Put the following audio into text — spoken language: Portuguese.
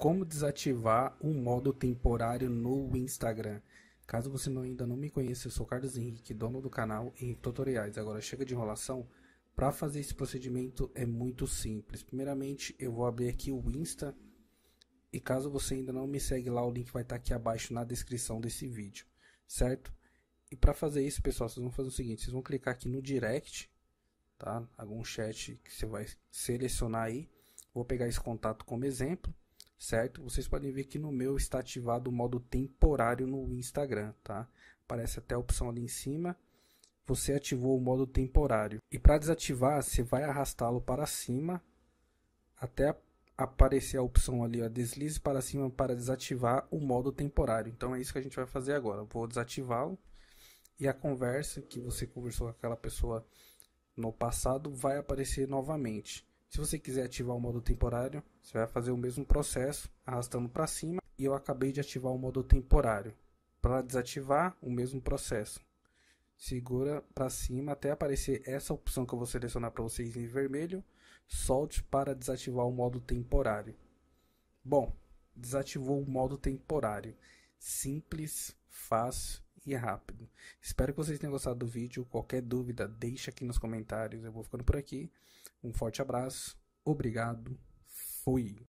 Como desativar o modo temporário no Instagram? Caso você não, ainda não me conheça, eu sou Carlos Henrique, dono do canal em tutoriais. Agora chega de enrolação. Para fazer esse procedimento é muito simples. Primeiramente, eu vou abrir aqui o Insta. E caso você ainda não me segue lá, o link vai estar tá aqui abaixo na descrição desse vídeo, certo? E para fazer isso, pessoal, vocês vão fazer o seguinte, vocês vão clicar aqui no direct, tá? Algum chat que você vai selecionar aí. Vou pegar esse contato como exemplo certo? Vocês podem ver que no meu está ativado o modo temporário no Instagram, tá? Aparece até a opção ali em cima. Você ativou o modo temporário. E para desativar, você vai arrastá-lo para cima até aparecer a opção ali, ó, deslize para cima para desativar o modo temporário. Então é isso que a gente vai fazer agora. Vou desativá-lo e a conversa que você conversou com aquela pessoa no passado vai aparecer novamente. Se você quiser ativar o modo temporário, você vai fazer o mesmo processo, arrastando para cima, e eu acabei de ativar o modo temporário. Para desativar, o mesmo processo. Segura para cima até aparecer essa opção que eu vou selecionar para vocês em vermelho. Solte para desativar o modo temporário. Bom, desativou o modo temporário. Simples, fácil e é rápido. Espero que vocês tenham gostado do vídeo. Qualquer dúvida, deixa aqui nos comentários. Eu vou ficando por aqui. Um forte abraço. Obrigado. Fui.